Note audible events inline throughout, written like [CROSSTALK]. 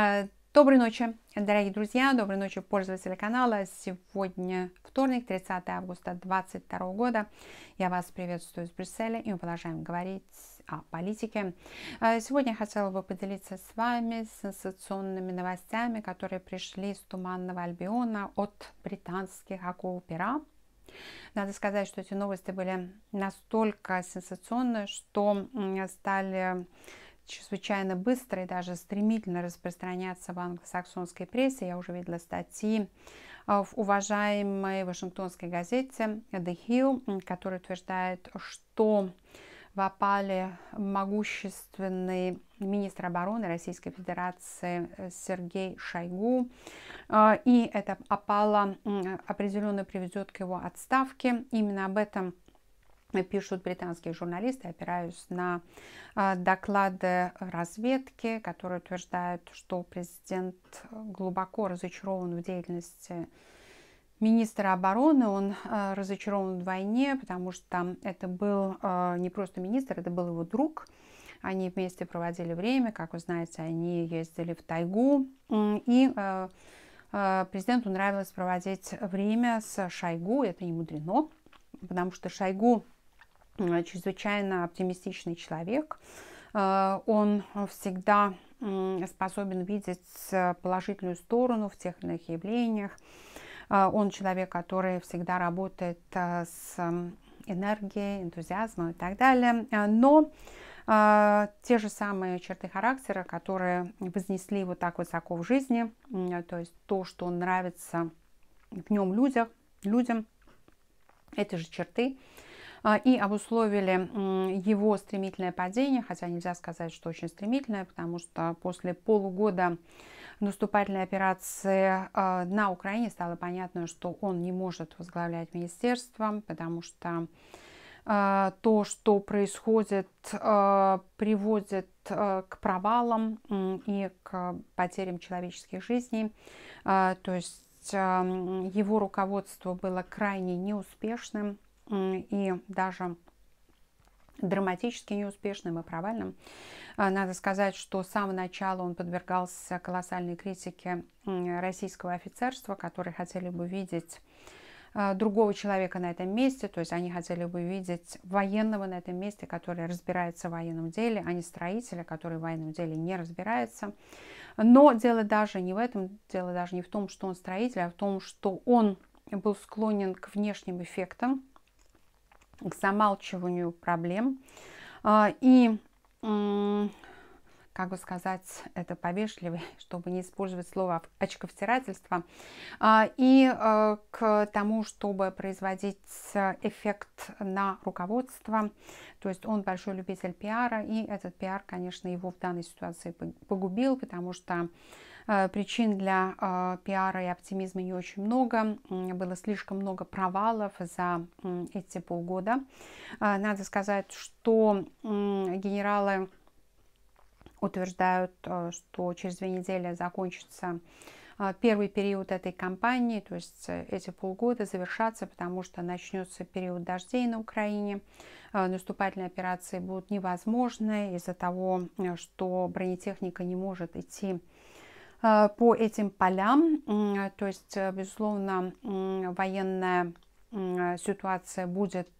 Э, доброй ночи, дорогие друзья, доброй ночи, пользователи канала. Сегодня вторник, 30 августа 2022 года. Я вас приветствую из Брюсселя, и мы продолжаем говорить о политике. Э, сегодня я хотела бы поделиться с вами сенсационными новостями, которые пришли из Туманного Альбиона от британских акул-пера. Надо сказать, что эти новости были настолько сенсационны, что стали чрезвычайно быстро и даже стремительно распространяться в англосаксонской прессе. Я уже видела статьи а, в уважаемой вашингтонской газете The Hill, которая утверждает, что в опале могущественный министр обороны Российской Федерации э, Сергей Шойгу. А, и эта опала определенно приведет к его отставке. Именно об этом пишут британские журналисты, опираясь на а, доклады разведки, которые утверждают, что президент э, глубоко разочарован в деятельности министра обороны, он э, разочарован в войне, потому что это был э, не просто министр, это был его друг. Они вместе проводили время, как вы знаете, они ездили в тайгу. И президенту нравилось проводить время с Шойгу, это не мудрено, потому что Шойгу Э, чрезвычайно оптимистичный человек. Э, он всегда способен видеть положительную сторону в тех или иных явлениях. Э, он человек, который всегда работает с энергией, энтузиазмом и так далее. Но те же самые черты характера, которые вознесли вот так высоко в жизни, то есть то, что нравится в нем людях, людям, эти же черты, а, и обусловили его стремительное падение, хотя нельзя сказать, что очень стремительное, потому что после полугода наступательной операции а, на Украине стало понятно, что он не может возглавлять министерство, потому что а, то, что происходит, приводит к провалам и к потерям человеческих жизней. То есть его руководство было крайне неуспешным и даже драматически неуспешным и провальным. А, надо сказать, что с самого начала он подвергался колоссальной критике российского офицерства, которые хотели бы видеть а, другого человека на этом месте, то есть они хотели бы видеть военного на этом месте, который разбирается в военном деле, а не строителя, который в военном деле не разбирается. Но дело даже не в этом, дело даже не в том, что он строитель, а в том, что он был склонен к внешним эффектам, к замалчиванию проблем. А, и, как бы сказать, это повежливее, [LAUGHS] чтобы не использовать слово очковтирательство, а, и а, к тому, чтобы производить эффект на руководство. То есть он большой любитель пиара, и этот пиар, конечно, его в данной ситуации погубил, потому что Э, причин для э, пиара и оптимизма не очень много. Было слишком много провалов за эти полгода. Э, надо сказать, что генералы утверждают, что через две недели закончится первый период этой кампании, то есть эти полгода завершатся, потому что начнется период дождей на Украине, наступательные операции будут невозможны из-за того, что бронетехника не может идти Э, по этим полям. Э, то есть, э, безусловно, военная ситуация будет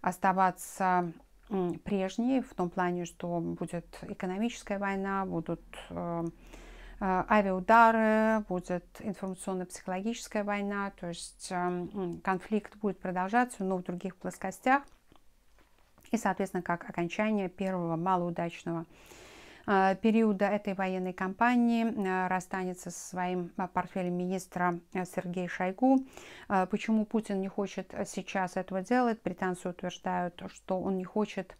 оставаться прежней в том плане, что будет экономическая война, будут авиаудары, будет информационно-психологическая война, то есть конфликт будет продолжаться, но в других плоскостях. И, соответственно, как окончание первого малоудачного Э, периода этой военной кампании э, расстанется со своим э, портфелем министра Сергей Шойгу. Почему Путин не хочет сейчас этого делать? Британцы утверждают, что он не хочет,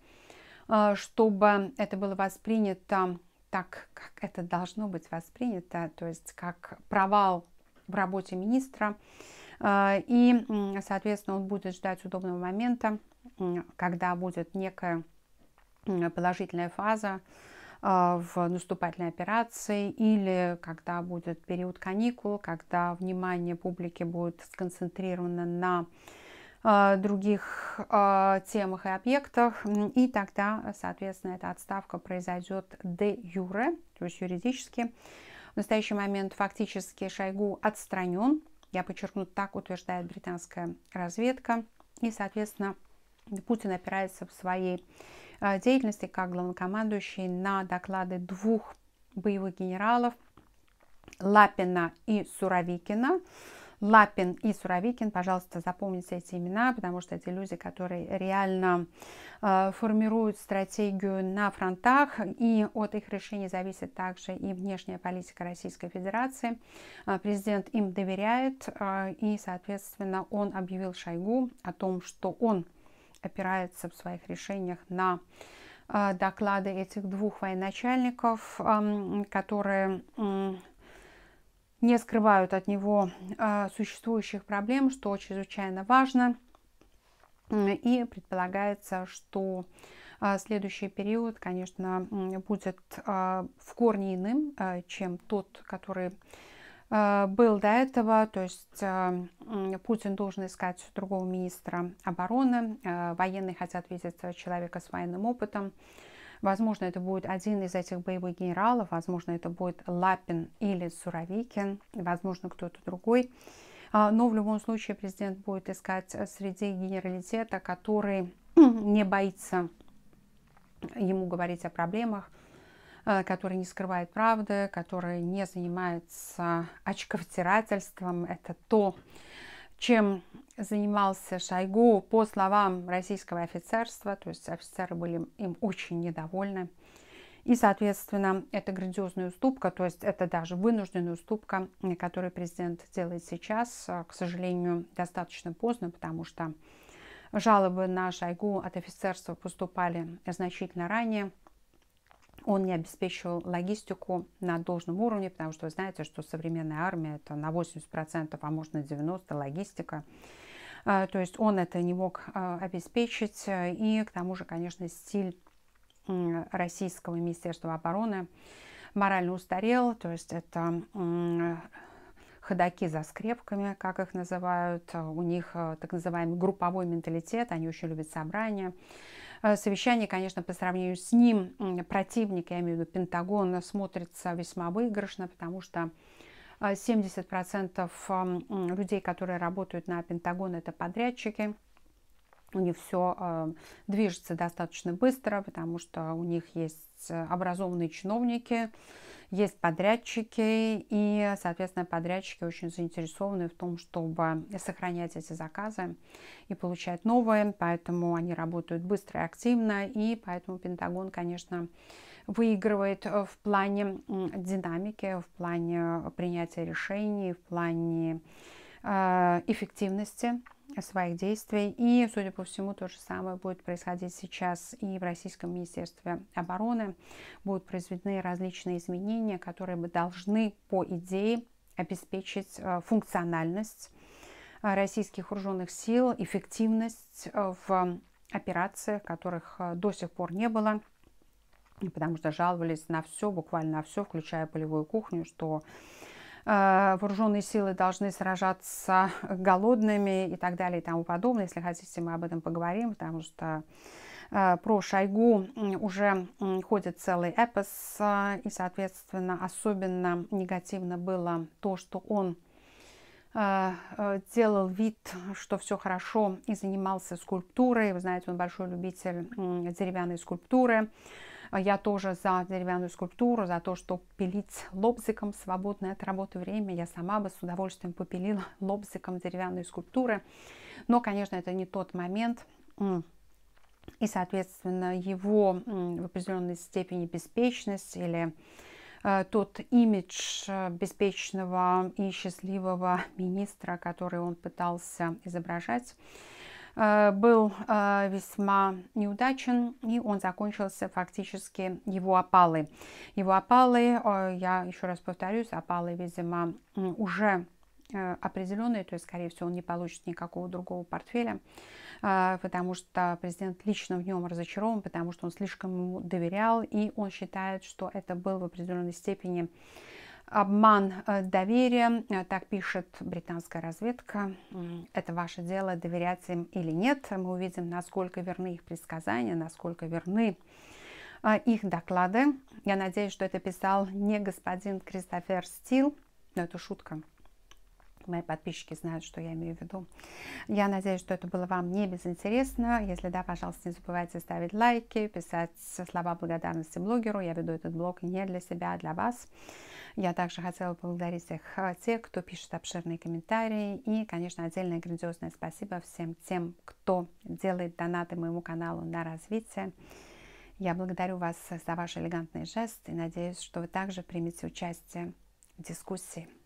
чтобы это было воспринято так, как это должно быть воспринято, то есть как провал в работе министра. И, соответственно, он будет ждать удобного момента, когда будет некая положительная фаза, а, в наступательной операции или когда будет период каникул, когда внимание публики будет сконцентрировано на а, других а, темах и объектах, и тогда, соответственно, эта отставка произойдет де юре, то есть юридически. В настоящий момент фактически Шойгу отстранен, я подчеркну, так утверждает британская разведка, и, соответственно, Путин опирается в своей Э, деятельности как главнокомандующий на доклады двух боевых генералов Лапина и Суровикина. Лапин и Суровикин, пожалуйста, запомните эти имена, потому что это люди, которые реально э, формируют стратегию на фронтах, и от их решений зависит также и внешняя политика Российской Федерации. Э, президент им доверяет, э, и, соответственно, он объявил Шойгу о том, что он опирается в своих решениях на э, доклады этих двух военачальников, эм, которые не скрывают от него э, существующих проблем, что чрезвычайно важно. И предполагается, что э, следующий период, конечно, будет в корне иным, чем тот, который Э, был до этого, то есть э, Путин должен искать другого министра обороны, э, военные хотят видеть человека с военным опытом. Возможно, это будет один из этих боевых генералов, возможно, это будет Лапин или Суровикин, возможно, кто-то другой. А, но в любом случае президент будет искать среди генералитета, который [CLEARS THROAT] не боится ему говорить о проблемах, Э, который не скрывает правды, который не занимается очковтирательством. Это то, чем занимался Шойгу, по словам российского офицерства, то есть офицеры были им очень недовольны. И, соответственно, это грандиозная уступка, то есть это даже вынужденная уступка, которую президент делает сейчас, к сожалению, достаточно поздно, потому что жалобы на Шойгу от офицерства поступали значительно ранее он не обеспечивал логистику на должном уровне, потому что вы знаете, что современная армия это на 80%, а можно на 90% логистика. А, то есть он это не мог а, обеспечить. И к тому же, конечно, стиль российского Министерства обороны морально устарел. То есть это ходаки за скрепками, как их называют. У них э, так называемый групповой менталитет. Они очень любят собрания Э, совещание, конечно, по сравнению с ним противник, я имею в виду Пентагон, смотрится весьма выигрышно, потому что 70% э, людей, которые работают на Пентагон, это подрядчики – у них все э, движется достаточно быстро, потому что у них есть э, образованные чиновники, есть подрядчики, и, соответственно, подрядчики очень заинтересованы в том, чтобы сохранять эти заказы и получать новые, поэтому они работают быстро и активно, и поэтому Пентагон, конечно, выигрывает в плане динамики, в плане принятия решений, в плане э, эффективности своих действий. И, судя по всему, то же самое будет происходить сейчас и в Российском Министерстве обороны. Будут произведены различные изменения, которые бы должны, по идее, обеспечить э, функциональность э, российских вооруженных сил, эффективность э, в операциях, которых до сих пор не было, потому что жаловались на все, буквально на все, включая полевую кухню, что Э, вооруженные силы должны сражаться голодными и так далее и тому подобное. Если хотите, мы об этом поговорим, потому что э, про Шойгу уже ходит целый эпос, э, и, соответственно, особенно негативно было то, что он делал вид, что все хорошо и занимался скульптурой. Вы знаете, он большой любитель деревянной скульптуры. А я тоже за деревянную скульптуру, за то, что пилить лобзиком свободное от работы время. Я сама бы с удовольствием попилила [LAUGHS] лобзиком деревянные скульптуры. Но, конечно, это не тот момент. И, соответственно, его в определенной степени беспечность или э, тот имидж э, беспечного и счастливого [LAUGHS] министра, который он пытался изображать, Э, был э, весьма неудачен, и он закончился фактически его опалы. Его опалы, э, я еще раз повторюсь, опалы, видимо, уже определенные, то есть, скорее всего, он не получит никакого другого портфеля, потому что президент лично в нем разочарован, потому что он слишком ему доверял, и он считает, что это был в определенной степени обман э, доверия, э, так пишет британская разведка. Это ваше дело, доверять им или нет. Мы увидим, насколько верны их предсказания, насколько верны э, их доклады. Я надеюсь, что это писал не господин Кристофер Стил, но это шутка мои подписчики знают, что я имею в виду. Я надеюсь, что это было вам не безинтересно. Если да, пожалуйста, не забывайте ставить лайки, писать слова благодарности блогеру. Я веду этот блог не для себя, а для вас. Я также хотела поблагодарить всех э, тех, кто пишет обширные комментарии. И, конечно, отдельное грандиозное спасибо всем тем, кто делает донаты моему каналу на развитие. Я благодарю вас за ваш элегантный жест и надеюсь, что вы также примете участие в дискуссии.